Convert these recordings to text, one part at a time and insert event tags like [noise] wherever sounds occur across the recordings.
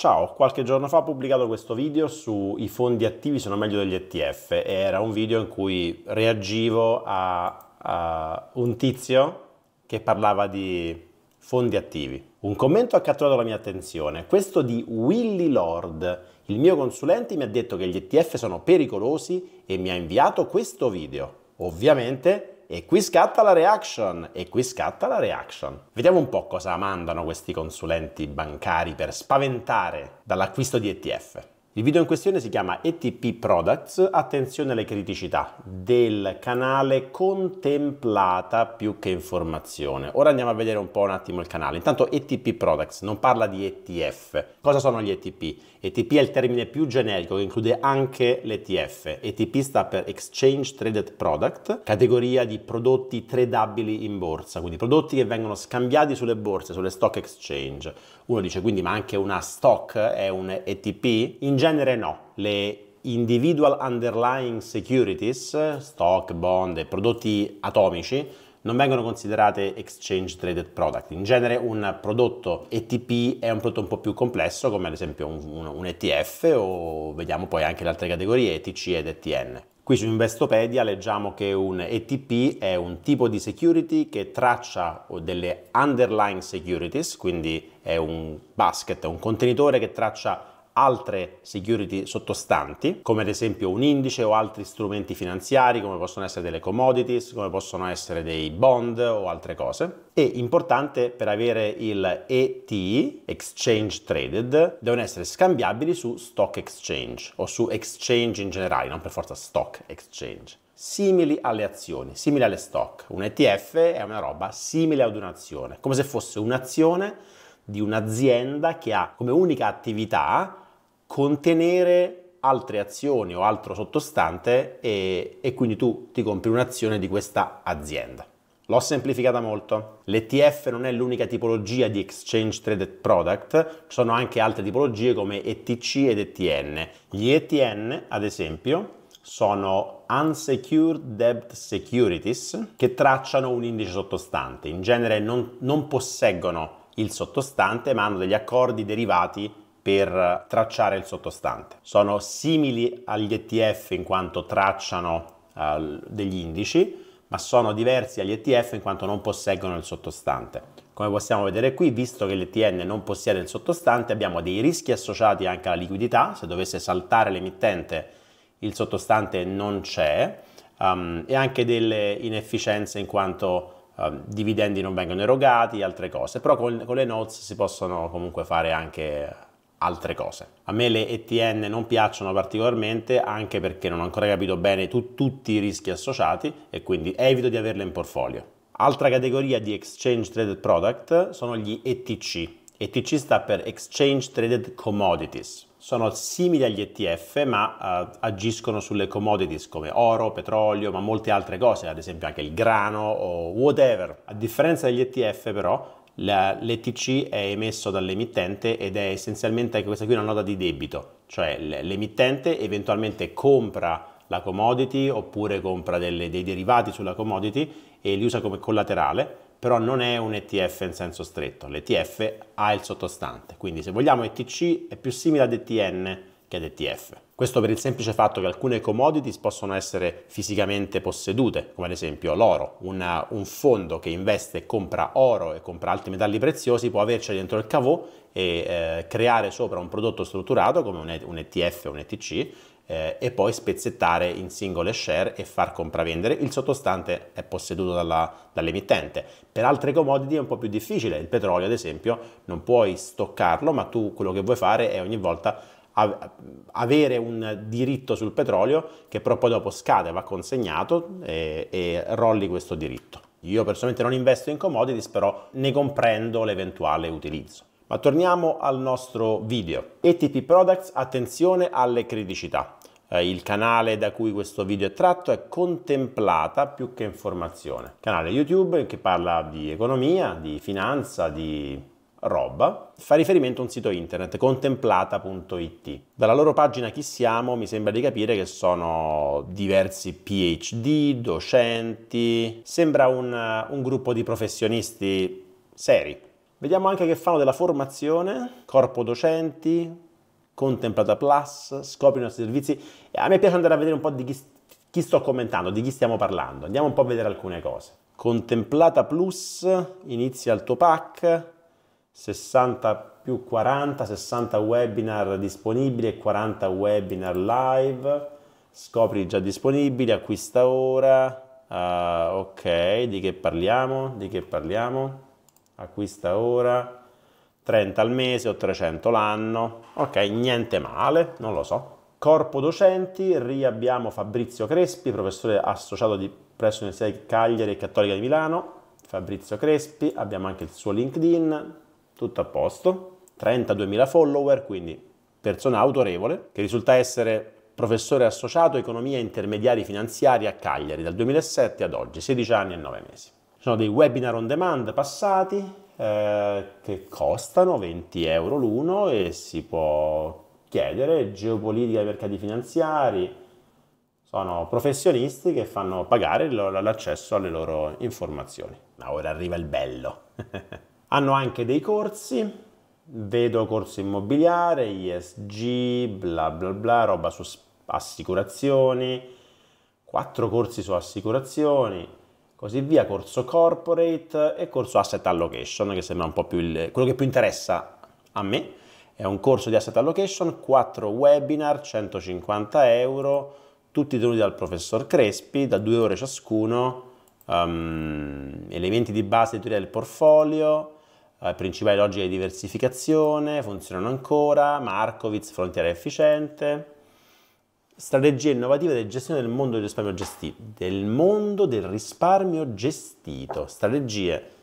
Ciao, qualche giorno fa ho pubblicato questo video sui fondi attivi sono meglio degli ETF. Era un video in cui reagivo a, a un tizio che parlava di fondi attivi. Un commento ha catturato la mia attenzione, questo di Willy Lord. Il mio consulente mi ha detto che gli ETF sono pericolosi e mi ha inviato questo video. Ovviamente e qui scatta la reaction e qui scatta la reaction. Vediamo un po' cosa mandano questi consulenti bancari per spaventare dall'acquisto di ETF. Il video in questione si chiama ETP Products, attenzione alle criticità del canale contemplata più che informazione. Ora andiamo a vedere un po' un attimo il canale. Intanto ETP Products non parla di ETF. Cosa sono gli ETP? ETP è il termine più generico che include anche l'ETF. ETP sta per Exchange Traded Product, categoria di prodotti tradabili in borsa, quindi prodotti che vengono scambiati sulle borse, sulle stock exchange. Uno dice quindi ma anche una stock è un ETP? In genere no, le individual underlying securities, stock, bond e prodotti atomici non vengono considerate exchange traded product. In genere un prodotto ETP è un prodotto un po' più complesso come ad esempio un, un, un ETF o vediamo poi anche le altre categorie ETC ed ETN. Qui su Investopedia leggiamo che un ETP è un tipo di security che traccia delle underlying securities, quindi è un basket, un contenitore che traccia altre security sottostanti, come ad esempio un indice o altri strumenti finanziari, come possono essere delle commodities, come possono essere dei bond o altre cose. E importante per avere il ET, Exchange Traded, devono essere scambiabili su Stock Exchange o su Exchange in generale, non per forza Stock Exchange simili alle azioni, simili alle stock. Un ETF è una roba simile ad un'azione, come se fosse un'azione di un'azienda che ha come unica attività contenere altre azioni o altro sottostante e, e quindi tu ti compri un'azione di questa azienda. L'ho semplificata molto. L'ETF non è l'unica tipologia di Exchange Traded Product, ci sono anche altre tipologie come ETC ed ETN. Gli ETN, ad esempio, sono Unsecured Debt Securities che tracciano un indice sottostante. In genere non, non posseggono il sottostante, ma hanno degli accordi derivati per tracciare il sottostante. Sono simili agli ETF in quanto tracciano uh, degli indici, ma sono diversi agli ETF in quanto non posseggono il sottostante. Come possiamo vedere qui, visto che l'ETN non possiede il sottostante, abbiamo dei rischi associati anche alla liquidità, se dovesse saltare l'emittente il sottostante non c'è, um, e anche delle inefficienze in quanto um, dividendi non vengono erogati, altre cose, però con, con le notes si possono comunque fare anche altre cose. A me le ETN non piacciono particolarmente anche perché non ho ancora capito bene tu, tutti i rischi associati e quindi evito di averle in portfolio. Altra categoria di Exchange Traded Product sono gli ETC. ETC sta per Exchange Traded Commodities. Sono simili agli ETF ma eh, agiscono sulle commodities come oro, petrolio ma molte altre cose, ad esempio anche il grano o whatever. A differenza degli ETF però l'ETC è emesso dall'emittente ed è essenzialmente anche questa qui una nota di debito, cioè l'emittente eventualmente compra la commodity oppure compra delle, dei derivati sulla commodity e li usa come collaterale, però non è un ETF in senso stretto, l'ETF ha il sottostante, quindi se vogliamo ETC è più simile ad ETN, che ad ETF. Questo per il semplice fatto che alcune commodities possono essere fisicamente possedute, come ad esempio l'oro. Una, un fondo che investe e compra oro e compra altri metalli preziosi può averci dentro il cavo e eh, creare sopra un prodotto strutturato come un, un ETF o un ETC eh, e poi spezzettare in singole share e far compravendere. Il sottostante è posseduto dall'emittente. per altre commodity è un po' più difficile. Il petrolio, ad esempio, non puoi stoccarlo, ma tu quello che vuoi fare è ogni volta avere un diritto sul petrolio che però poi dopo scade, va consegnato e, e rolli questo diritto. Io personalmente non investo in commodities, però ne comprendo l'eventuale utilizzo. Ma torniamo al nostro video. ETP Products, attenzione alle criticità. Eh, il canale da cui questo video è tratto è Contemplata più che informazione. Canale YouTube che parla di economia, di finanza, di roba, fa riferimento a un sito internet, contemplata.it. Dalla loro pagina Chi siamo mi sembra di capire che sono diversi PhD, docenti, sembra un, un gruppo di professionisti seri. Vediamo anche che fanno della formazione, corpo docenti, Contemplata Plus, scopri i nostri servizi. A me piace andare a vedere un po' di chi, chi sto commentando, di chi stiamo parlando. Andiamo un po' a vedere alcune cose. Contemplata Plus, inizia il tuo pack, 60 più 40, 60 webinar disponibili e 40 webinar live. Scopri già disponibili, acquista ora. Uh, ok, di che parliamo? Di che parliamo? Acquista ora. 30 al mese o 300 l'anno. Ok, niente male, non lo so. Corpo docenti, riabbiamo Fabrizio Crespi, professore associato di, presso l'Università di Cagliari e Cattolica di Milano. Fabrizio Crespi, abbiamo anche il suo LinkedIn, tutto a posto, 32.000 follower, quindi persona autorevole, che risulta essere professore associato economia e intermediari finanziari a Cagliari dal 2007 ad oggi, 16 anni e 9 mesi. Ci sono dei webinar on demand passati eh, che costano 20 euro l'uno e si può chiedere geopolitica dei mercati finanziari, sono professionisti che fanno pagare l'accesso alle loro informazioni. Ma ora arriva il bello. [laughs] Hanno anche dei corsi, vedo corso immobiliare, ISG, bla bla bla, roba su assicurazioni, quattro corsi su assicurazioni, così via, corso corporate e corso asset allocation, che sembra un po' più il, quello che più interessa a me. È un corso di asset allocation, quattro webinar, 150 euro, tutti tenuti dal professor Crespi, da due ore ciascuno, um, elementi di base di teoria del portfolio, eh, principali logiche di diversificazione, funzionano ancora, Markowitz, frontiera efficiente, strategie innovative di gestione del mondo del risparmio gestito, del mondo del risparmio gestito, strategie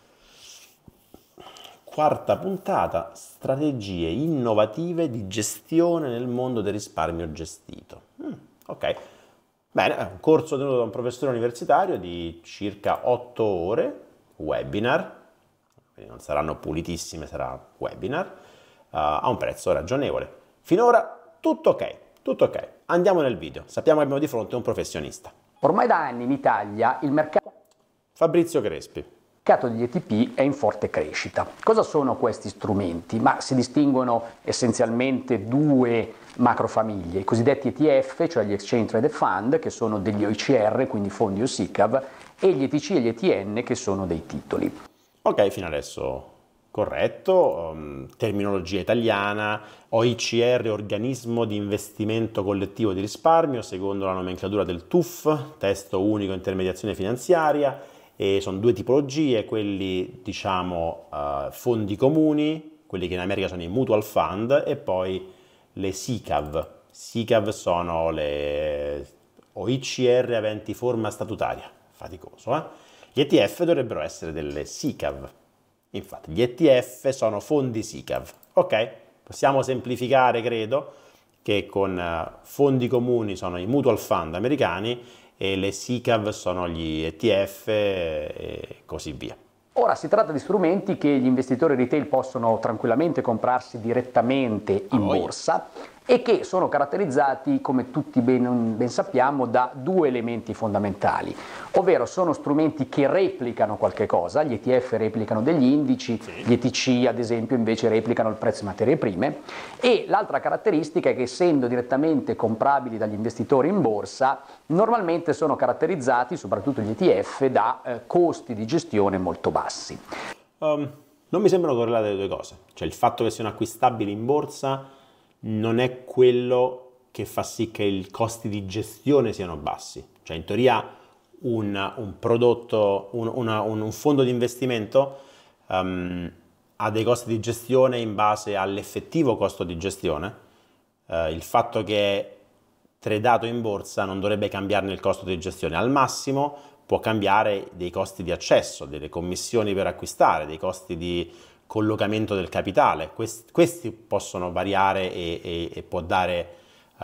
quarta puntata, strategie innovative di gestione nel mondo del risparmio gestito. Mm, ok, bene, è un corso tenuto da un professore universitario di circa 8 ore, webinar, quindi non saranno pulitissime, sarà webinar, uh, a un prezzo ragionevole. Finora tutto ok, tutto ok. Andiamo nel video, sappiamo che abbiamo di fronte un professionista. Ormai da anni in Italia il mercato... Fabrizio Crespi. Il mercato degli ETP è in forte crescita. Cosa sono questi strumenti? Ma si distinguono essenzialmente due macrofamiglie, i cosiddetti ETF, cioè gli Exchange Traded Fund, che sono degli OICR, quindi fondi o SICAV, e gli ETC e gli ETN, che sono dei titoli. Ok, fino adesso corretto, um, terminologia italiana, OICR, organismo di investimento collettivo di risparmio, secondo la nomenclatura del TUF, testo unico intermediazione finanziaria, e sono due tipologie, quelli diciamo uh, fondi comuni, quelli che in America sono i mutual fund, e poi le SICAV. SICAV sono le OICR aventi forma statutaria, faticoso, eh? Gli ETF dovrebbero essere delle SICAV. Infatti, gli ETF sono fondi SICAV. Ok? Possiamo semplificare, credo, che con eh, fondi comuni sono i mutual fund americani e le SICAV sono gli ETF e così via. Ora si tratta di strumenti che gli investitori retail possono tranquillamente comprarsi direttamente in ah, borsa e che sono caratterizzati, come tutti ben, ben, sappiamo, da due elementi fondamentali, ovvero sono strumenti che replicano qualche cosa, gli ETF replicano degli indici, sì. gli ETC ad esempio invece replicano il prezzo di materie prime e l'altra caratteristica è che essendo direttamente comprabili dagli investitori in borsa, normalmente sono caratterizzati, soprattutto gli ETF, da eh, costi di gestione molto bassi. Um, non mi sembrano correlate le due cose, cioè il fatto che siano acquistabili in borsa non è quello che fa sì che i costi di gestione siano bassi. Cioè in teoria un, un prodotto, un, una, un, fondo di investimento um, ha dei costi di gestione in base all'effettivo costo di gestione. Uh, il fatto che è tradato in borsa non dovrebbe cambiarne il costo di gestione. Al massimo può cambiare dei costi di accesso, delle commissioni per acquistare, dei costi di collocamento del capitale. Questi, questi possono variare e, e, e può dare uh,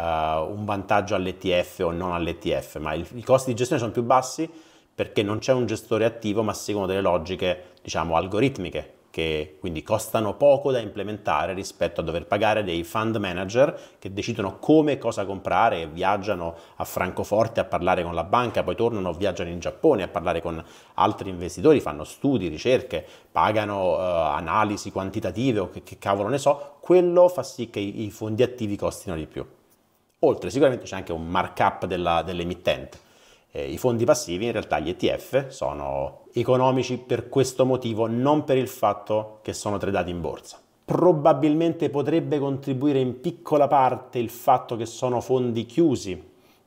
un vantaggio all'ETF o non all'ETF, ma il, i costi di gestione sono più bassi perché non c'è un gestore attivo, ma seguono delle logiche, diciamo, algoritmiche, che quindi costano poco da implementare rispetto a dover pagare dei fund manager che decidono come e cosa comprare e viaggiano a Francoforte a parlare con la banca, poi tornano, viaggiano in Giappone a parlare con altri investitori, fanno studi, ricerche, pagano eh, analisi quantitative o che, che cavolo ne so, quello fa sì che i, i fondi attivi costino di più. Oltre sicuramente c'è anche un markup dell'emittente. Eh, I fondi passivi, in realtà gli ETF, sono economici per questo motivo, non per il fatto che sono tradati in borsa. Probabilmente potrebbe contribuire in piccola parte il fatto che sono fondi chiusi,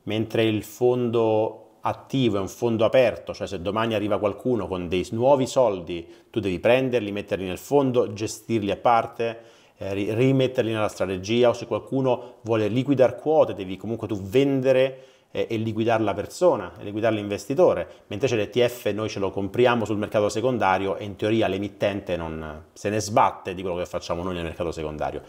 mentre il fondo attivo è un fondo aperto, cioè se domani arriva qualcuno con dei nuovi soldi, tu devi prenderli, metterli nel fondo, gestirli a parte, eh, rimetterli nella strategia o se qualcuno vuole liquidare quote, devi comunque tu vendere e liquidare la persona, e liquidare l'investitore, mentre c'è l'ETF noi ce lo compriamo sul mercato secondario e in teoria l'emittente non, se ne sbatte di quello che facciamo noi nel mercato secondario.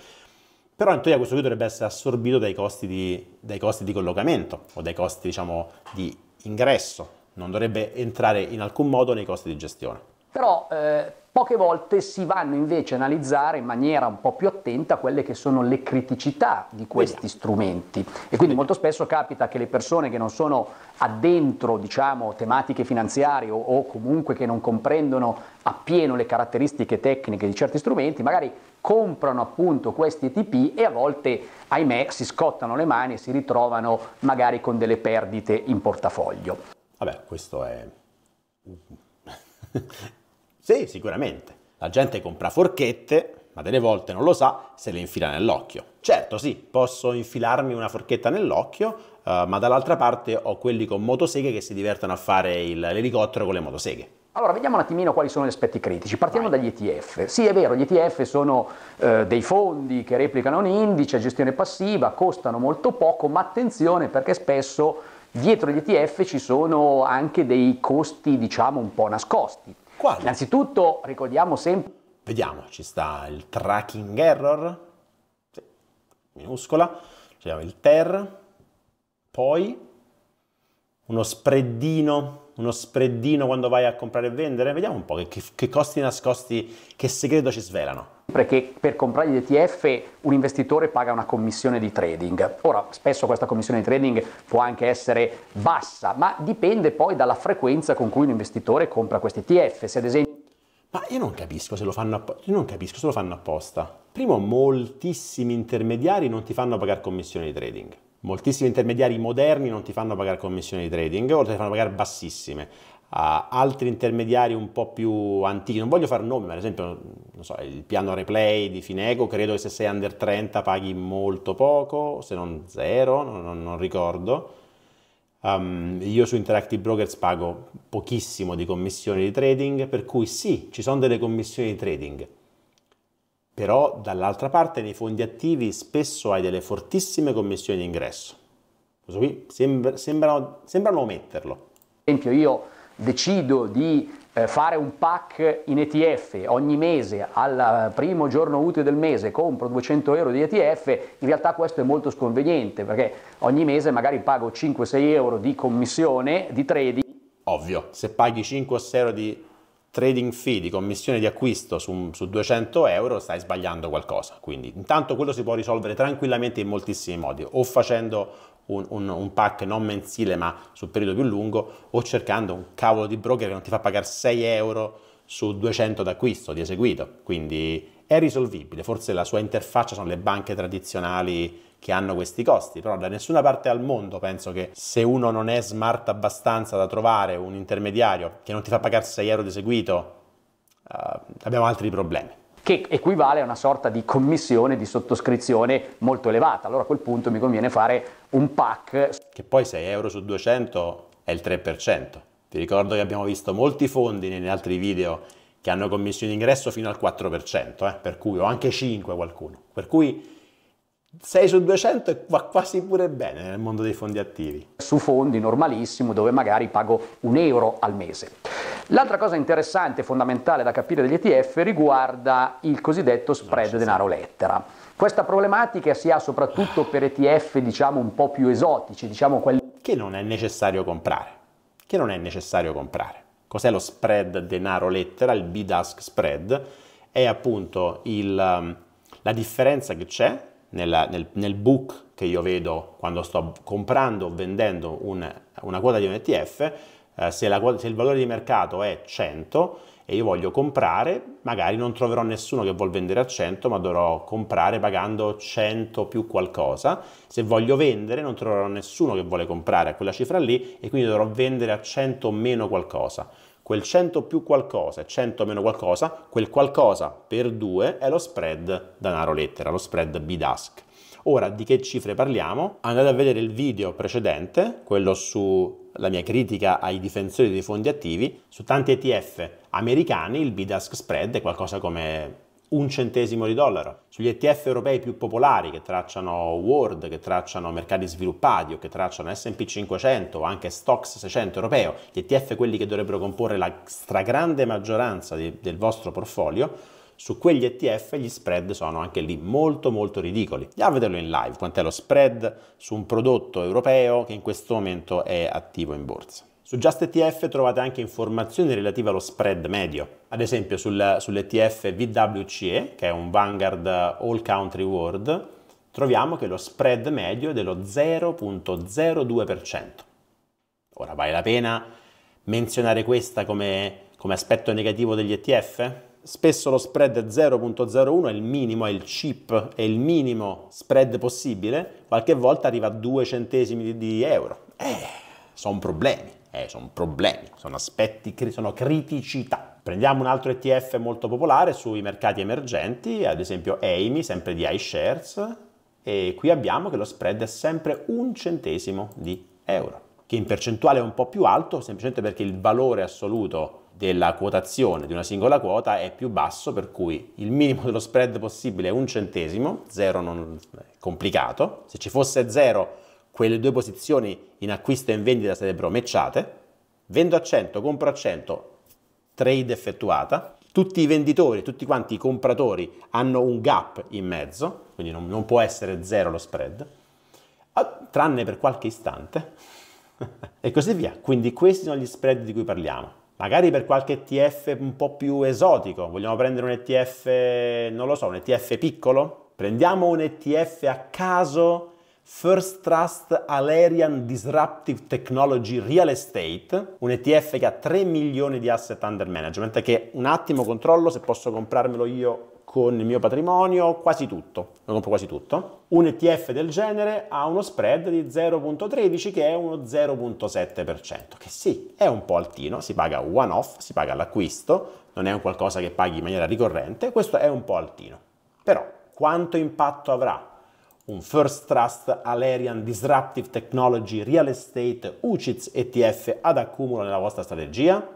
Però in teoria questo qui dovrebbe essere assorbito dai costi di, dai costi di collocamento o dai costi diciamo, di ingresso, non dovrebbe entrare in alcun modo nei costi di gestione. Però eh, poche volte si vanno invece a analizzare in maniera un po' più attenta quelle che sono le criticità di questi Vediamo. strumenti. E quindi molto spesso capita che le persone che non sono addentro, diciamo, tematiche finanziarie o, o comunque che non comprendono appieno le caratteristiche tecniche di certi strumenti, magari comprano appunto questi ETP e a volte, ahimè, si scottano le mani e si ritrovano magari con delle perdite in portafoglio. Vabbè, questo è sì, sicuramente. La gente compra forchette, ma delle volte non lo sa, se le infila nell'occhio. Certo, sì, posso infilarmi una forchetta nell'occhio, eh, ma dall'altra parte ho quelli con motoseghe che si divertono a fare il, l'elicottero con le motoseghe. Allora, vediamo un attimino quali sono gli aspetti critici. Partiamo Vai. dagli ETF. Sì, è vero, gli ETF sono eh, dei fondi che replicano un indice, a gestione passiva, costano molto poco, ma attenzione perché spesso dietro gli ETF ci sono anche dei costi, diciamo, un po' nascosti. Quale? Innanzitutto ricordiamo sempre... Vediamo, ci sta il tracking error, sì, minuscola, c'è il ter, poi uno spreadino uno spreadino quando vai a comprare e vendere? Vediamo un po' che, che, costi nascosti, che segreto ci svelano che per comprare gli ETF un investitore paga una commissione di trading. Ora, spesso questa commissione di trading può anche essere bassa, ma dipende poi dalla frequenza con cui un investitore compra questi ETF. Se ad esempio... Ma io non capisco se lo fanno, app- io non capisco se lo fanno apposta. Primo, moltissimi intermediari non ti fanno pagare commissione di trading. Moltissimi intermediari moderni non ti fanno pagare commissioni di trading o te le fanno pagare bassissime. Uh, altri intermediari un po' più antichi, non voglio fare nomi, ma ad esempio so, il piano replay di Fineco, credo che se sei under 30 paghi molto poco, se non zero, non, non ricordo. Um, io su Interactive Brokers pago pochissimo di commissioni di trading, per cui sì, ci sono delle commissioni di trading, però dall'altra parte nei fondi attivi spesso hai delle fortissime commissioni di ingresso. Questo qui sembra, sembrano, sembrano ometterlo. Ad esempio io decido di eh, fare un pack in ETF ogni mese al eh, primo giorno utile del mese compro 200 euro di ETF in realtà questo è molto sconveniente perché ogni mese magari pago 5-6 euro di commissione di trading ovvio se paghi 5 o 6 euro di trading fee di commissione di acquisto su, su, 200 euro, stai sbagliando qualcosa. Quindi intanto quello si può risolvere tranquillamente in moltissimi modi, o facendo un, un, un pack non mensile ma sul periodo più lungo, o cercando un cavolo di broker che non ti fa pagare 6 euro su 200 d'acquisto di eseguito. Quindi è risolvibile, forse la sua interfaccia sono le banche tradizionali che hanno questi costi, però da nessuna parte al mondo penso che se uno non è smart abbastanza da trovare un intermediario che non ti fa pagare 6 euro di seguito, eh, abbiamo altri problemi che equivale a una sorta di commissione di sottoscrizione molto elevata. Allora a quel punto mi conviene fare un pack. Che poi 6 euro su 200 è il 3%. Ti ricordo che abbiamo visto molti fondi negli altri video che hanno commissioni d'ingresso fino al 4%, eh? per cui o anche 5 qualcuno. Per cui 6 su 200 va quasi pure bene nel mondo dei fondi attivi. Su fondi normalissimo dove magari pago un euro al mese. L'altra cosa interessante e fondamentale da capire degli ETF riguarda il cosiddetto spread denaro lettera. Questa problematica si ha soprattutto per ETF diciamo un po' più esotici, diciamo quelli che non è necessario comprare. Che non è necessario comprare. Cos'è lo spread denaro lettera, il BDASK spread? È appunto il, um, la differenza che c'è nel, nel, nel, book che io vedo quando sto comprando o vendendo un, una quota di un ETF, eh, se, la, se il valore di mercato è 100 e io voglio comprare, magari non troverò nessuno che vuol vendere a 100, ma dovrò comprare pagando 100 più qualcosa. Se voglio vendere, non troverò nessuno che vuole comprare a quella cifra lì e quindi dovrò vendere a 100 meno qualcosa quel 100 più qualcosa e 100 meno qualcosa, quel qualcosa per 2 è lo spread denaro lettera, lo spread bidask. Ora, di che cifre parliamo? Andate a vedere il video precedente, quello sulla mia critica ai difensori dei fondi attivi. Su tanti ETF americani il bidask spread è qualcosa come un centesimo di dollaro. Sugli ETF europei più popolari che tracciano World, che tracciano mercati sviluppati o che tracciano S&P 500 o anche Stocks 600 europeo, gli ETF quelli che dovrebbero comporre la stragrande maggioranza di, del vostro portfolio, su quegli ETF gli spread sono anche lì molto molto ridicoli. Andiamo a vederlo in live, quant'è lo spread su un prodotto europeo che in questo momento è attivo in borsa. Su JustETF trovate anche informazioni relative allo spread medio, ad esempio sul, sull'ETF VWCE, che è un Vanguard All Country World, troviamo che lo spread medio è dello 0.02%. Ora vale la pena menzionare questa come, come aspetto negativo degli ETF? Spesso lo spread 0.01 è il minimo, è il chip, è il minimo spread possibile, qualche volta arriva a 2 centesimi di euro. Eh, sono problemi. Eh, sono problemi, sono aspetti, sono criticità. Prendiamo un altro ETF molto popolare sui mercati emergenti, ad esempio AIMI, sempre di iShares, e qui abbiamo che lo spread è sempre un centesimo di euro, che in percentuale è un po' più alto, semplicemente perché il valore assoluto della quotazione di una singola quota è più basso, per cui il minimo dello spread possibile è un centesimo, zero non è complicato, se ci fosse zero quelle due posizioni in acquisto e in vendita sarebbero matchate, vendo a 100, compro a 100, trade effettuata, tutti i venditori, tutti quanti i compratori hanno un gap in mezzo, quindi non, non può essere zero lo spread, tranne per qualche istante, [laughs] e così via. Quindi questi sono gli spread di cui parliamo. Magari per qualche ETF un po' più esotico, vogliamo prendere un ETF, non lo so, un ETF piccolo? Prendiamo un ETF a caso First Trust Alerian Disruptive Technology Real Estate, un ETF che ha 3 milioni di asset under management, che un attimo controllo se posso comprarmelo io con il mio patrimonio, quasi tutto, lo compro quasi tutto. Un ETF del genere ha uno spread di 0.13 che è uno 0.7%, che sì, è un po' altino, si paga one off, si paga l'acquisto, non è un qualcosa che paghi in maniera ricorrente, questo è un po' altino. Però quanto impatto avrà? un First Trust Alerian Disruptive Technology Real Estate UCITS ETF ad accumulo nella vostra strategia?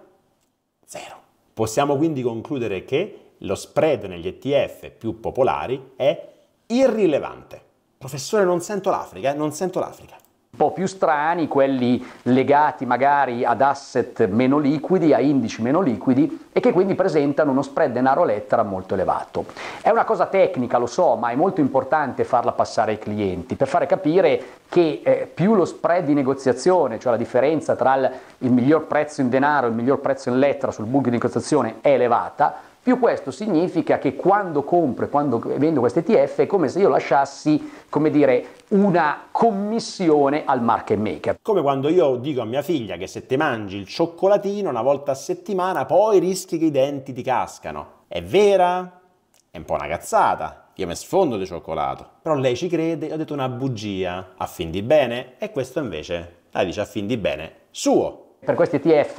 Zero. Possiamo quindi concludere che lo spread negli ETF più popolari è irrilevante. Professore, non sento l'Africa, eh? non sento l'Africa un po' più strani, quelli legati magari ad asset meno liquidi, a indici meno liquidi e che quindi presentano uno spread denaro lettera molto elevato. È una cosa tecnica, lo so, ma è molto importante farla passare ai clienti per fare capire che eh, più lo spread di negoziazione, cioè la differenza tra il, il miglior prezzo in denaro e il miglior prezzo in lettera sul book di negoziazione è elevata, più questo significa che quando compro e quando vendo questi ETF è come se io lasciassi, come dire, una commissione al market maker. Come quando io dico a mia figlia che se te mangi il cioccolatino una volta a settimana poi rischi che i denti ti cascano. È vera? È un po' una cazzata. Io mi sfondo di cioccolato. Però lei ci crede e ho detto una bugia. A fin di bene? E questo invece la dice a fin di bene suo. Per questi ETF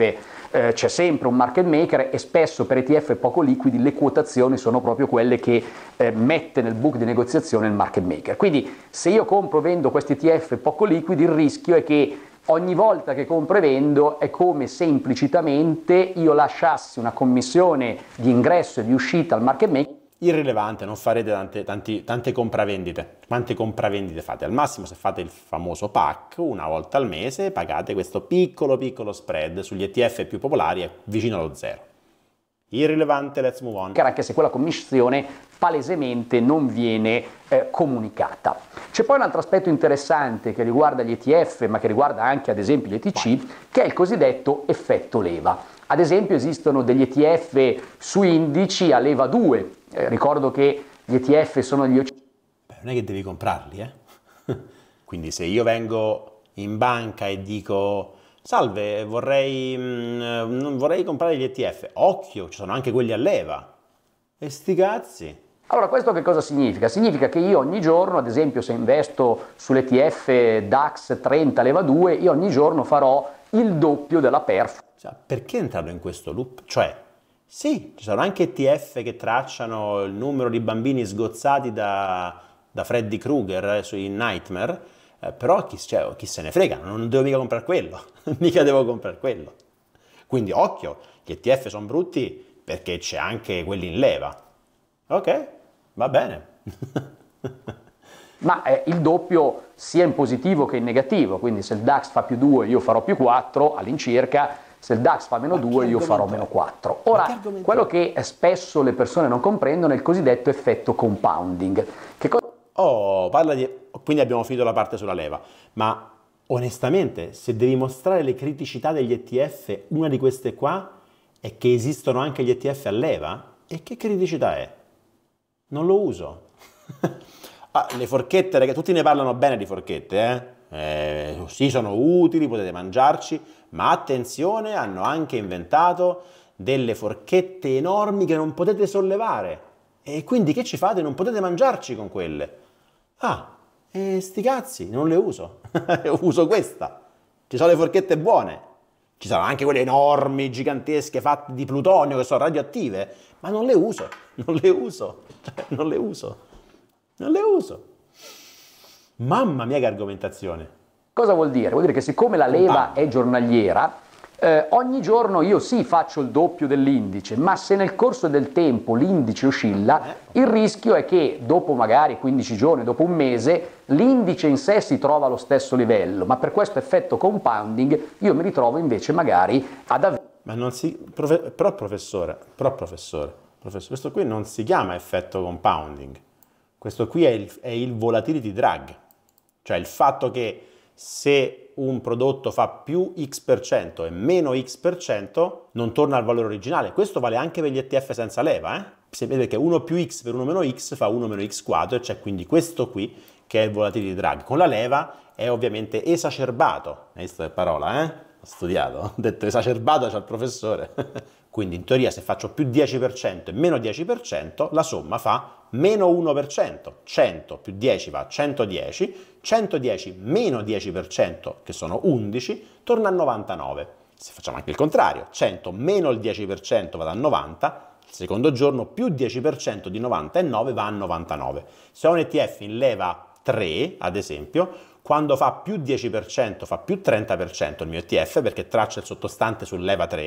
eh, c'è sempre un market maker e spesso per ETF poco liquidi le quotazioni sono proprio quelle che eh, mette nel book di negoziazione il market maker. Quindi se io compro e vendo questi ETF poco liquidi il rischio è che ogni volta che compro e vendo è come se implicitamente io lasciassi una commissione di ingresso e di uscita al market maker irrilevante, non farete tante, tanti, tante compravendite. Quante compravendite fate? Al massimo se fate il famoso pack, una volta al mese pagate questo piccolo piccolo spread sugli ETF più popolari è vicino allo zero irrilevante, let's move on. Anche se quella commissione palesemente non viene eh, comunicata. C'è poi un altro aspetto interessante che riguarda gli ETF, ma che riguarda anche ad esempio gli ETC, che è il cosiddetto effetto leva. Ad esempio esistono degli ETF su indici a leva 2, eh, ricordo che gli ETF sono gli OCC. Non è che devi comprarli, eh? [laughs] Quindi se io vengo in banca e dico salve, vorrei, mh, mm, vorrei comprare gli ETF, occhio, ci sono anche quelli a leva. E sti cazzi. Allora, questo che cosa significa? Significa che io ogni giorno, ad esempio, se investo sull'ETF DAX 30 leva 2, io ogni giorno farò il doppio della perf. Cioè, perché entrare in questo loop? Cioè, sì, ci sono anche ETF che tracciano il numero di bambini sgozzati da, da Freddy Krueger eh, sui Nightmare, eh, però chi, cioè, oh, chi se ne frega, non devo mica comprare quello, [laughs] mica devo comprare quello. Quindi occhio, gli ETF sono brutti perché c'è anche quelli in leva. Ok, va bene. [laughs] Ma è eh, il doppio sia in positivo che in negativo, quindi se il DAX fa più 2 io farò più 4 all'incirca, se il DAX fa meno 2 io farò meno 4. Ora, quello che eh, spesso le persone non comprendono è il cosiddetto effetto compounding. Oh, parla di... Quindi abbiamo finito la parte sulla leva, ma onestamente, se devi mostrare le criticità degli ETF, una di queste qua è che esistono anche gli ETF a leva, e che criticità è? Non lo uso. [laughs] ah, le forchette, ragazzi, tutti ne parlano bene di forchette, eh? eh? sì, sono utili, potete mangiarci, ma attenzione, hanno anche inventato delle forchette enormi che non potete sollevare. E quindi che ci fate? Non potete mangiarci con quelle. Ah, e sti cazzi, non le uso. [laughs] uso questa. Ci sono le forchette buone. Ci sono anche quelle enormi, gigantesche, fatte di plutonio, che sono radioattive, ma non le uso. [laughs] Non le uso. Cioè, non le uso. Non le uso. Mamma mia che argomentazione. Cosa vuol dire? Vuol dire che siccome la leva è giornaliera, eh, ogni giorno io sì faccio il doppio dell'indice, ma se nel corso del tempo l'indice oscilla, eh. il rischio è che dopo magari 15 giorni, dopo un mese, l'indice in sé si trova allo stesso livello, ma per questo effetto compounding io mi ritrovo invece magari ad avere... Ma non si... Profe... Però professore, però professore, professore, questo qui non si chiama effetto compounding, questo qui è il, è il volatility drag, cioè il fatto che se un prodotto fa più x% e meno x% non torna al valore originale. Questo vale anche per gli ETF senza leva. Eh? Sapete che 1 più x per 1 meno x fa 1 meno x quadro e c'è quindi questo qui che è il volatile di Draghi. Con la leva è ovviamente esacerbato. Hai visto che parola, eh? Ho studiato, [laughs] ho detto esacerbato c'è il professore. [laughs] Quindi in teoria se faccio più 10% e meno 10%, la somma fa meno 1%. 100 più 10 va a 110, 110 meno 10%, che sono 11, torna a 99. Se facciamo anche il contrario, 100 meno il 10% va a 90, il secondo giorno più 10% di 99 va a 99. Se ho un ETF in leva 3, ad esempio, quando fa più 10%, fa più 30% il mio ETF perché traccia il sottostante sull'EVA 3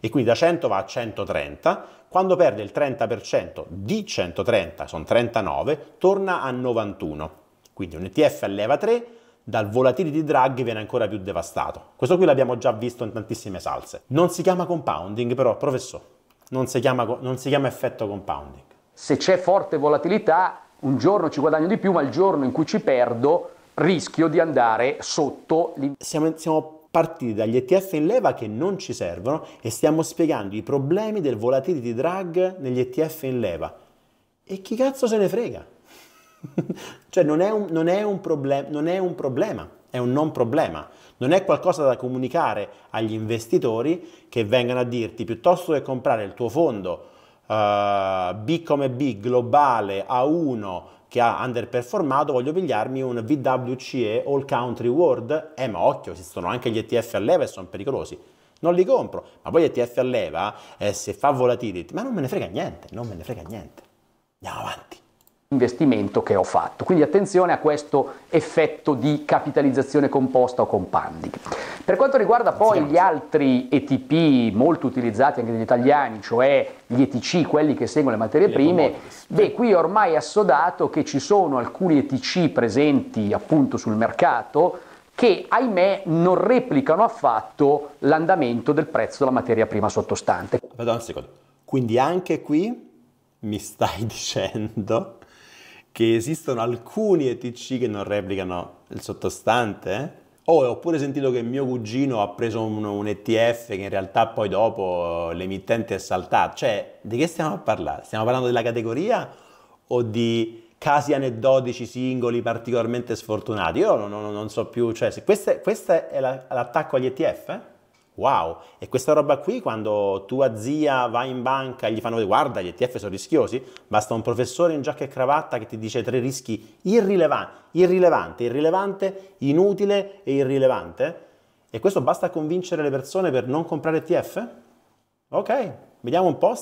e quindi da 100 va a 130, quando perde il 30% di 130, sono 39, torna a 91. Quindi un ETF all'EVA 3 dal volatility drag viene ancora più devastato. Questo qui l'abbiamo già visto in tantissime salse. Non si chiama compounding però, professore, non si chiama, non si chiama effetto compounding. Se c'è forte volatilità, un giorno ci guadagno di più, ma il giorno in cui ci perdo rischio di andare sotto siamo, siamo partiti dagli ETF in leva che non ci servono e stiamo spiegando i problemi del volatility drag negli ETF in leva. E chi cazzo se ne frega? [laughs] cioè non è, un, non, è problem, non è un problema, è un non problema. Non è qualcosa da comunicare agli investitori che vengano a dirti piuttosto che comprare il tuo fondo Uh, B come B globale A1 che ha underperformato, voglio pigliarmi un VWCE All Country World, eh ma occhio, esistono anche gli ETF a leva e sono pericolosi, non li compro, ma poi gli ETF a leva, eh, se fa volatility, ma non me ne frega niente, non me ne frega niente, andiamo avanti investimento che ho fatto. Quindi attenzione a questo effetto di capitalizzazione composta o companding. Per quanto riguarda poi gli altri ETP molto utilizzati anche dagli italiani, cioè gli ETC, quelli che seguono le materie prime, beh, qui ormai è assodato che ci sono alcuni ETC presenti appunto sul mercato che ahimè non replicano affatto l'andamento del prezzo della materia prima sottostante. Vado un secondo. Quindi anche qui mi stai [laughs] dicendo che esistono alcuni ETC che non replicano il sottostante? Oh, ho pure sentito che mio cugino ha preso un, un, ETF che in realtà poi dopo eh, l'emittente è saltato. Cioè, di che stiamo a parlare? Stiamo parlando della categoria o di casi aneddotici singoli particolarmente sfortunati? Io non, non, non so più, cioè, se questa, questa è la, l'attacco agli ETF? Eh? wow. E questa roba qui, quando tua zia va in banca e gli fanno vedere, guarda, gli ETF sono rischiosi, basta un professore in giacca e cravatta che ti dice tre rischi irrilevanti, irrilevante, irrilevante, inutile e irrilevante. E questo basta convincere le persone per non comprare ETF? Ok, vediamo un po'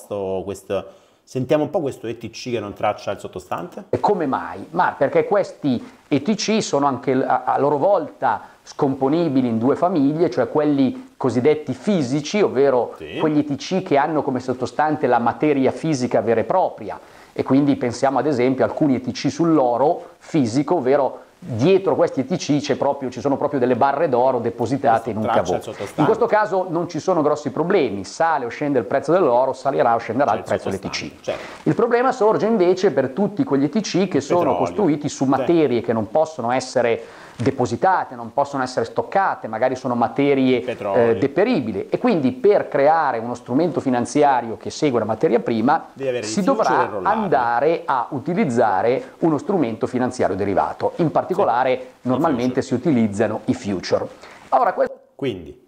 questo Sentiamo un po' questo ETC che non traccia il sottostante? E come mai? Ma perché questi ETC sono anche a loro volta scomponibili in due famiglie, cioè quelli cosiddetti fisici, ovvero sì. quegli ETC che hanno come sottostante la materia fisica vera e propria. E quindi pensiamo ad esempio a alcuni ETC sull'oro fisico, ovvero dietro questi TC proprio, ci sono proprio delle barre d'oro depositate in un cavo. In questo caso non ci sono grossi problemi, sale o scende il prezzo dell'oro, salirà o scenderà cioè, il prezzo dell'ETC. Certo. Il problema sorge invece per tutti quegli ETC che il sono petrolio. costruiti su materie certo. che non possono essere depositate, non possono essere stoccate, magari sono materie eh, deperibili e quindi per creare uno strumento finanziario che segue la materia prima si dovrà andare a utilizzare uno strumento finanziario derivato, in particolare sì. normalmente si utilizzano i future. Allora, quindi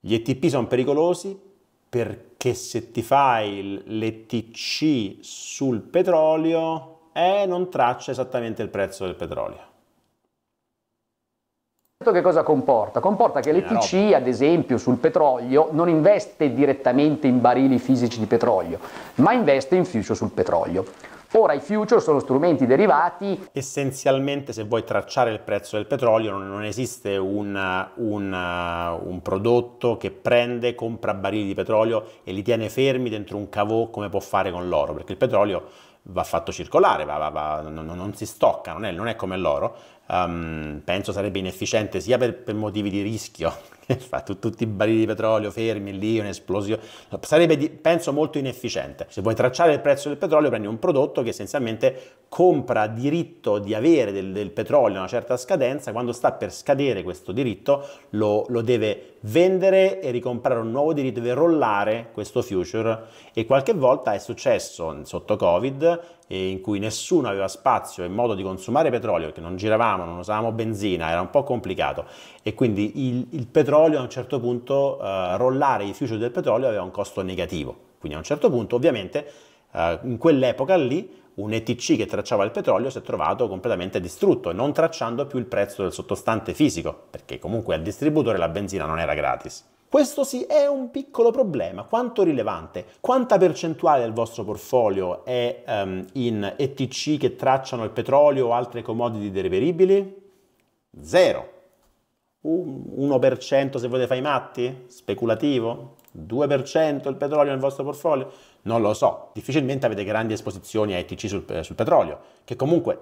gli ETP sono pericolosi perché se ti fai l'ETC sul petrolio eh, non traccia esattamente il prezzo del petrolio che cosa comporta? Comporta che l'ETC, ad esempio, sul petrolio non investe direttamente in barili fisici di petrolio, ma investe in future sul petrolio. Ora i future sono strumenti derivati. Essenzialmente se vuoi tracciare il prezzo del petrolio non, non esiste un, un, uh, un, prodotto che prende, compra barili di petrolio e li tiene fermi dentro un cavò come può fare con l'oro, perché il petrolio va fatto circolare, va, va, va, non, non, si stocca, non è, non è come l'oro, um, penso sarebbe inefficiente sia per, per motivi di rischio, [laughs] fa tutti i barili di petrolio fermi lì, un'esplosione, sarebbe di, penso molto inefficiente. Se vuoi tracciare il prezzo del petrolio prendi un prodotto che essenzialmente compra diritto di avere del, del petrolio a una certa scadenza, quando sta per scadere questo diritto lo, lo deve vendere e ricomprare un nuovo diritto, deve rollare questo future e qualche volta è successo sotto Covid in cui nessuno aveva spazio e modo di consumare petrolio, perché non giravamo, non usavamo benzina, era un po' complicato e quindi il, il petrolio a un certo punto, eh, rollare i future del petrolio aveva un costo negativo. Quindi a un certo punto ovviamente eh, in quell'epoca lì un ETC che tracciava il petrolio si è trovato completamente distrutto, non tracciando più il prezzo del sottostante fisico, perché comunque al distributore la benzina non era gratis. Questo sì è un piccolo problema, quanto rilevante? Quanta percentuale del vostro portfolio è um, in ETC che tracciano il petrolio o altre commodity deriveribili? Zero. Un 1% se volete fare i matti? Speculativo? 2% il petrolio nel vostro portfolio? Non lo so, difficilmente avete grandi esposizioni a ETC sul, eh, sul petrolio, che comunque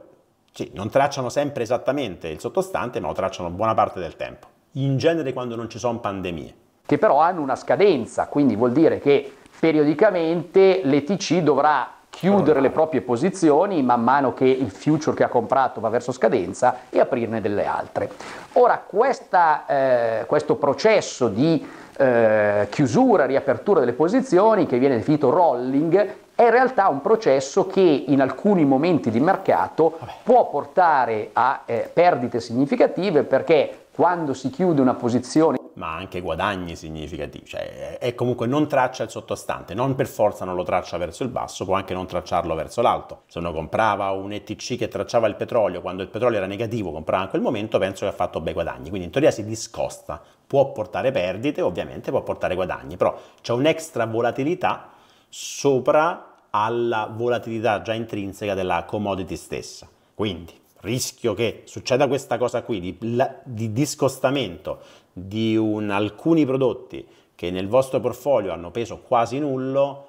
sì, non tracciano sempre esattamente il sottostante, ma lo tracciano buona parte del tempo, in genere quando non ci sono pandemie che però hanno una scadenza, quindi vuol dire che periodicamente l'ETC dovrà chiudere le proprie posizioni man mano che il future che ha comprato va verso scadenza e aprirne delle altre. Ora questa, eh, questo processo di eh, chiusura, riapertura delle posizioni che viene definito rolling è in realtà un processo che in alcuni momenti di mercato può portare a eh, perdite significative perché quando si chiude una posizione ma anche guadagni significativi, cioè è comunque non traccia il sottostante, non per forza non lo traccia verso il basso, può anche non tracciarlo verso l'alto. Se uno comprava un ETC che tracciava il petrolio quando il petrolio era negativo, comprava in quel momento, penso che ha fatto bei guadagni, quindi in teoria si discosta, può portare perdite, ovviamente può portare guadagni, però c'è un'extra volatilità sopra alla volatilità già intrinseca della commodity stessa. Quindi rischio che succeda questa cosa qui di, di discostamento di un, alcuni prodotti che nel vostro portfolio hanno peso quasi nullo,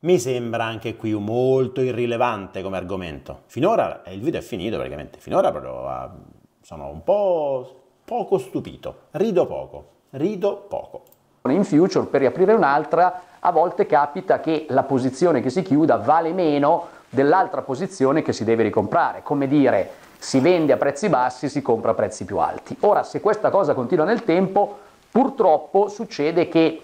mi sembra anche qui molto irrilevante come argomento. Finora, il video è finito praticamente, finora però ah, sono un po' poco stupito, rido poco, rido poco. In future, per riaprire un'altra, a volte capita che la posizione che si chiuda vale meno dell'altra posizione che si deve ricomprare. Come dire, si vende a prezzi bassi, si compra a prezzi più alti. Ora, se questa cosa continua nel tempo, purtroppo succede che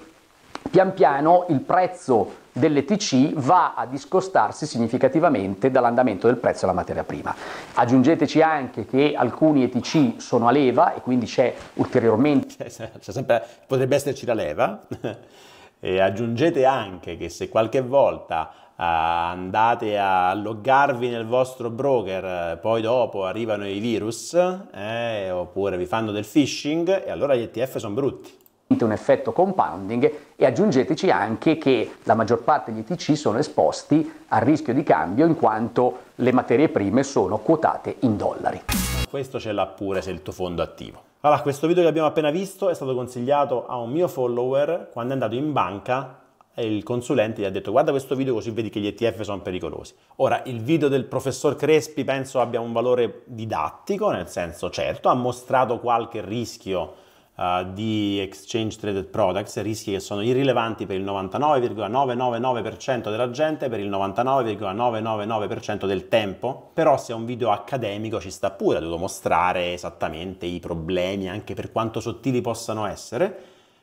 pian piano il prezzo dell'ETC va a discostarsi significativamente dall'andamento del prezzo della materia prima. Aggiungeteci anche che alcuni ETC sono a leva e quindi c'è ulteriormente... Sempre, potrebbe esserci la leva. [laughs] E aggiungete anche che se qualche volta andate a loggarvi nel vostro broker, eh, poi dopo arrivano i virus eh, oppure vi fanno del phishing e allora gli ETF sono brutti un effetto compounding e aggiungeteci anche che la maggior parte degli ETC sono esposti al rischio di cambio in quanto le materie prime sono quotate in dollari. Questo ce l'ha pure se il tuo fondo è attivo. Allora, questo video che abbiamo appena visto è stato consigliato a un mio follower quando è andato in banca il consulente gli ha detto guarda questo video così vedi che gli ETF sono pericolosi. Ora il video del professor Crespi penso abbia un valore didattico, nel senso certo ha mostrato qualche rischio uh, di exchange traded products, rischi che sono irrilevanti per il 99,999% della gente, per il 99,999% del tempo, però se è un video accademico ci sta pure, ha dovuto mostrare esattamente i problemi anche per quanto sottili possano essere,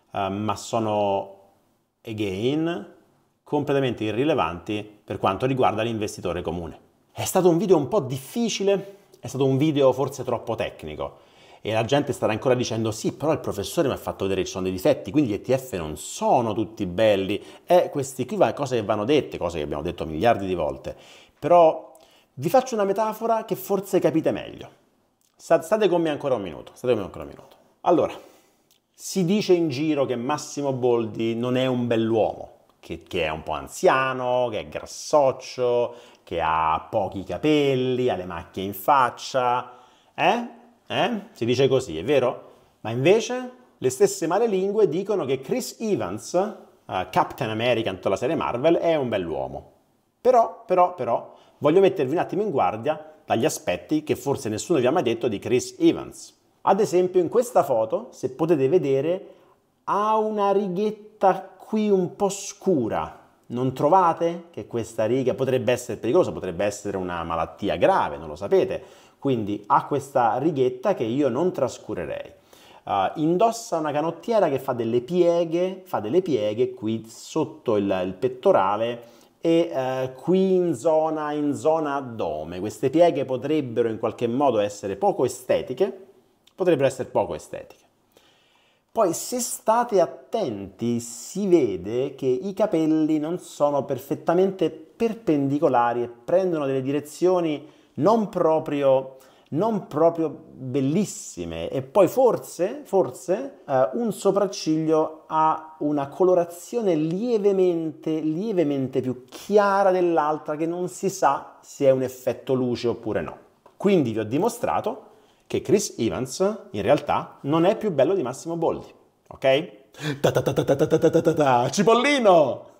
uh, ma sono again, completamente irrilevanti per quanto riguarda l'investitore comune. È stato un video un po' difficile, è stato un video forse troppo tecnico e la gente starà ancora dicendo sì, però il professore mi ha fatto vedere che ci sono dei difetti, quindi gli ETF non sono tutti belli, eh, queste qui cose che vanno dette, cose che abbiamo detto miliardi di volte, però vi faccio una metafora che forse capite meglio. State con me ancora un minuto, state con me ancora un minuto. Allora, si dice in giro che Massimo Boldi non è un bell'uomo, che, che è un po' anziano, che è grassoccio, che ha pochi capelli, ha le macchie in faccia. Eh? Eh? Si dice così, è vero? Ma invece le stesse male lingue dicono che Chris Evans, uh, Captain America in tutta la serie Marvel, è un bell'uomo. Però, però, però, voglio mettervi un attimo in guardia dagli aspetti che forse nessuno vi ha mai detto di Chris Evans. Ad esempio in questa foto, se potete vedere, ha una righetta qui un po' scura. Non trovate che questa riga potrebbe essere pericolosa, potrebbe essere una malattia grave, non lo sapete. Quindi ha questa righetta che io non trascurerei. Uh, indossa una canottiera che fa delle pieghe, fa delle pieghe qui sotto il, il pettorale e uh, qui in zona, in zona addome. Queste pieghe potrebbero in qualche modo essere poco estetiche, potrebbero essere poco estetiche. Poi se state attenti si vede che i capelli non sono perfettamente perpendicolari e prendono delle direzioni non proprio, non proprio bellissime e poi forse, forse eh, un sopracciglio ha una colorazione lievemente, lievemente più chiara dell'altra che non si sa se è un effetto luce oppure no. Quindi vi ho dimostrato che Chris Evans in realtà non è più bello di Massimo Boldi, ok? Ta ta ta ta ta ta ta ta ta ta, Cipollino!